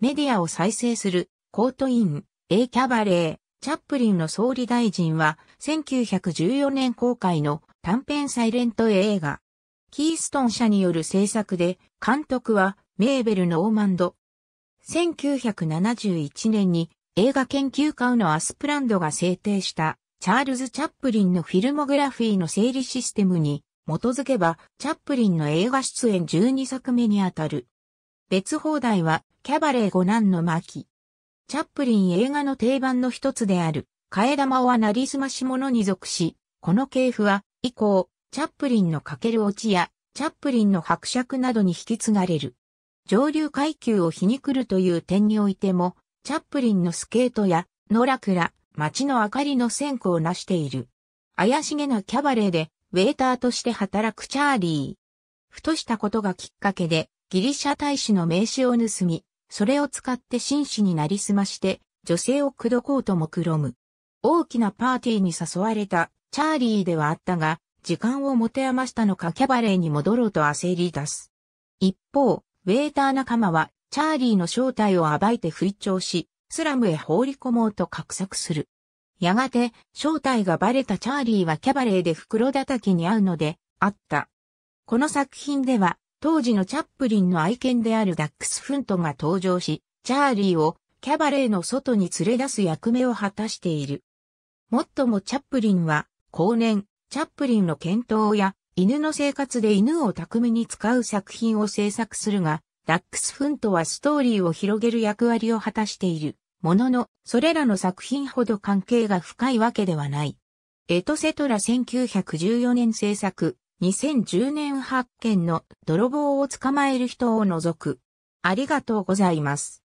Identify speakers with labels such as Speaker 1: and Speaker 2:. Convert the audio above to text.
Speaker 1: メディアを再生する、コートイン、A キャバレー、チャップリンの総理大臣は、1914年公開の短編サイレント映画。キーストン社による制作で、監督はメーベル・ノーマンド。1971年に映画研究家のアスプランドが制定したチャールズ・チャップリンのフィルモグラフィーの整理システムに基づけばチャップリンの映画出演12作目にあたる。別放題はキャバレー五男の巻。チャップリン映画の定番の一つである、替え玉は成りすまし者に属し、この系譜は、以降、チャップリンのかける落ちや、チャップリンの伯爵などに引き継がれる。上流階級を皮肉るという点においても、チャップリンのスケートや、野楽ら、街の明かりの線香を成している。怪しげなキャバレーで、ウェイターとして働くチャーリー。ふとしたことがきっかけで、ギリシャ大使の名刺を盗み、それを使って紳士になりすまして、女性を口説こうともくろむ。大きなパーティーに誘われたチャーリーではあったが、時間を持て余したのかキャバレーに戻ろうと焦り出す。一方、ウェーター仲間はチャーリーの正体を暴いて吹聴し、スラムへ放り込もうと画策する。やがて、正体がバレたチャーリーはキャバレーで袋叩きに会うので、あった。この作品では、当時のチャップリンの愛犬であるダックスフントが登場し、チャーリーをキャバレーの外に連れ出す役目を果たしている。もっともチャップリンは、後年、チャップリンの検討や犬の生活で犬を巧みに使う作品を制作するが、ダックスフントはストーリーを広げる役割を果たしている。ものの、それらの作品ほど関係が深いわけではない。エトセトラ1914年制作、2010年発見の泥棒を捕まえる人を除く。ありがとうござい
Speaker 2: ます。